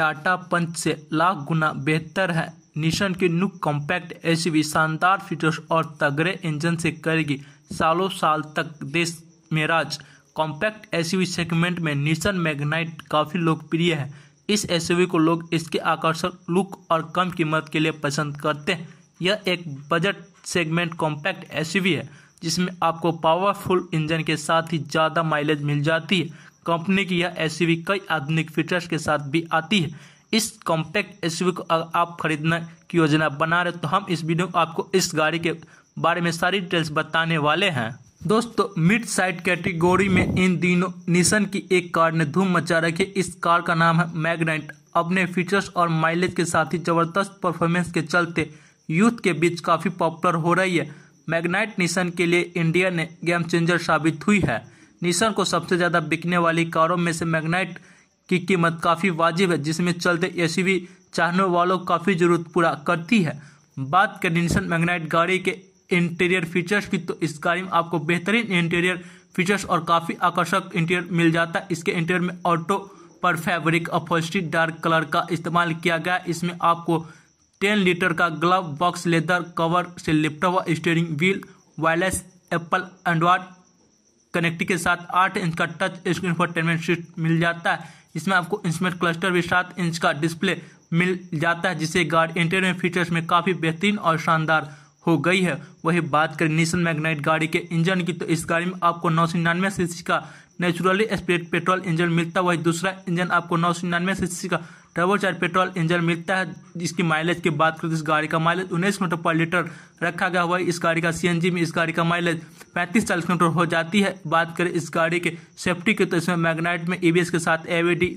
टाटा पंच से लाख गुना बेहतर है निशन की नुक कॉम्पैक्ट एस शानदार फीचर्स और तगड़े इंजन से करेगी सालों साल तक देश में राज कॉम्पैक्ट एस सेगमेंट में निशन मैग्नाइट काफ़ी लोकप्रिय है इस एस को लोग इसके आकर्षक लुक और कम कीमत के लिए पसंद करते हैं यह एक बजट सेगमेंट कॉम्पैक्ट एस है जिसमें आपको पावरफुल इंजन के साथ ही ज़्यादा माइलेज मिल जाती है कंपनी की यह एस कई आधुनिक फीचर्स के साथ भी आती है इस कॉम्पैक्ट एस को अगर आप खरीदने की योजना बना रहे तो हम इस वीडियो में आपको इस गाड़ी के बारे में सारी डिटेल्स बताने वाले हैं दोस्तों मिड साइड कैटेगोरी में इन दिनों निशन की एक कार ने धूम मचा रखी इस कार का नाम है मैग्नेट अपने फीचर्स और माइलेज के साथ ही जबरदस्त परफॉर्मेंस के चलते यूथ के बीच काफ़ी पॉपुलर हो रही है मैग्नाइट निशन के लिए इंडिया ने गेम चेंजर साबित हुई है निशान को सबसे ज़्यादा बिकने वाली कारों में से मैग्नाइट की कीमत काफ़ी वाजिब है जिसमें चलते एस चाहने वालों काफ़ी ज़रूरत पूरा करती है बात करें निशान मैग्नाइट गाड़ी के इंटीरियर फीचर्स की तो इस गाड़ी में आपको बेहतरीन इंटीरियर फीचर्स और काफ़ी आकर्षक इंटीरियर मिल जाता है इसके इंटीरियर में ऑटो पर फैब्रिक अपोजिट डार्क कलर का इस्तेमाल किया गया इसमें आपको 10 लीटर का ग्लव बॉक्स लेदर कवर से लिपटा हुआ steering wheel wireless Apple Android connecting के साथ आठ इंच का टच स्क्रीन इंफोटेनमेंट सीट मिल जाता है इसमें आपको इंस्ट्रूमेंट क्लस्टर भी सात इंच का डिस्प्ले मिल जाता है जिसे गार्ड इंटीरियर फीचर्स में काफ़ी बेहतरीन और शानदार हो गई है वही बात करें निशन मैग्नाइट गाड़ी के इंजन की तो इस गाड़ी में आपको नौ सौ का नेचुरली स्प्रेड पेट्रोल इंजन मिलता है वही दूसरा इंजन आपको नौ सौ का टर्बोचार्ज पेट्रोल इंजन मिलता है जिसकी माइलेज की बात करें तो इस गाड़ी का माइलेज उन्नीस किलोमीटर पर लीटर रखा गया हुआ है इस गाड़ी का सीएनजी में इस गाड़ी का माइलेज पैंतीस चालीस किलोमीटर हो जाती है बात करें इस गाड़ी के सेफ्टी की तो इसमें मैग्नाइट में ईवीएस e के साथ एवीडी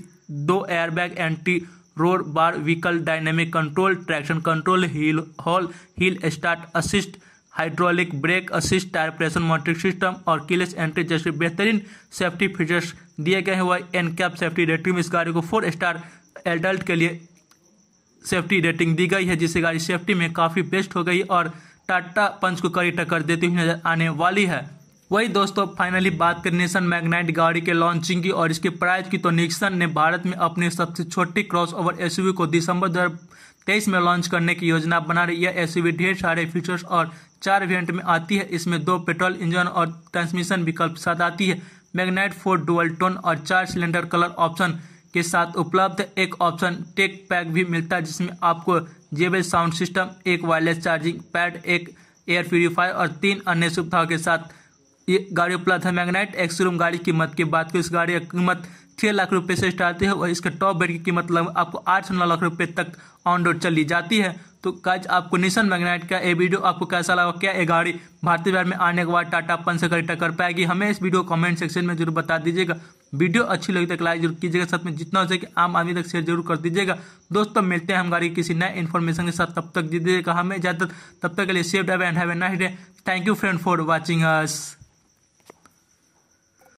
दो airbag anti roll bar vehicle dynamic control traction control hill hold hill start assist hydraulic brake assist tyre pressure monitoring system और किलेस एंट्री जैसे बेहतरीन सेफ्टी फीचर्स दिए गए हैं वह एनकैप सेफ्टी रेटिंग में इस गाड़ी को फोर स्टार एडल्ट के लिए सेफ्टी रेटिंग दी गई है जिससे गाड़ी सेफ्टी में काफ़ी बेस्ट हो गई और टाटा पंच को कड़ी टक्कर देती हुई नजर आने वाली है वही दोस्तों फाइनली बात करें निशन मैग्नाइट गाड़ी के लॉन्चिंग की और इसके प्राइस की तो निक्सन ने भारत में अपनी सबसे छोटी क्रॉसओवर एसयूवी को दिसंबर दो तेईस में लॉन्च करने की योजना बना रही है एसयूवी ढेर सारे फीचर्स और चार इवेंट में आती है इसमें दो पेट्रोल इंजन और ट्रांसमिशन विकल्प साथ आती है मैग्नाइट फोर डुअल टोन और चार सिलेंडर कलर ऑप्शन के साथ उपलब्ध एक ऑप्शन टेक पैक भी मिलता है जिसमें आपको जेबल साउंड सिस्टम एक वायरलेस चार्जिंग पैड एक एयर प्योरीफायर और तीन अन्य सुविधाओं के साथ ये गाड़ी उपलब्ध है मैग्नाइट एक्सरूम गाड़ी कीमत की बात करें इस गाड़ी की कीमत छः लाख रुपए से स्टार्ट है और इसके टॉप बेड की कीमत लगभग आपको आठ से नौ लाख रुपए तक ऑन रोड चली जाती है तो काज आपको निशन मैग्नाइट का ये वीडियो आपको कैसा लगा क्या ये गाड़ी भारतीय बाजार में आने के बाद टाटा पंच से कर पाएगी हमें इस वीडियो कमेंट सेक्शन में जरूर बता दीजिएगा वीडियो अच्छी लगी तो लाइक जरूर कीजिएगा साथ में जितना हो सके आम आदमी तक शेयर जरूर कर दीजिएगा दोस्तों मिलते हैं गाड़ी किसी नए इन्फॉर्मेशन के साथ तब तक दीजिएगा हमें इजाजत तब तक के लिए सेफ डेव and have a night day thank you friend for watching us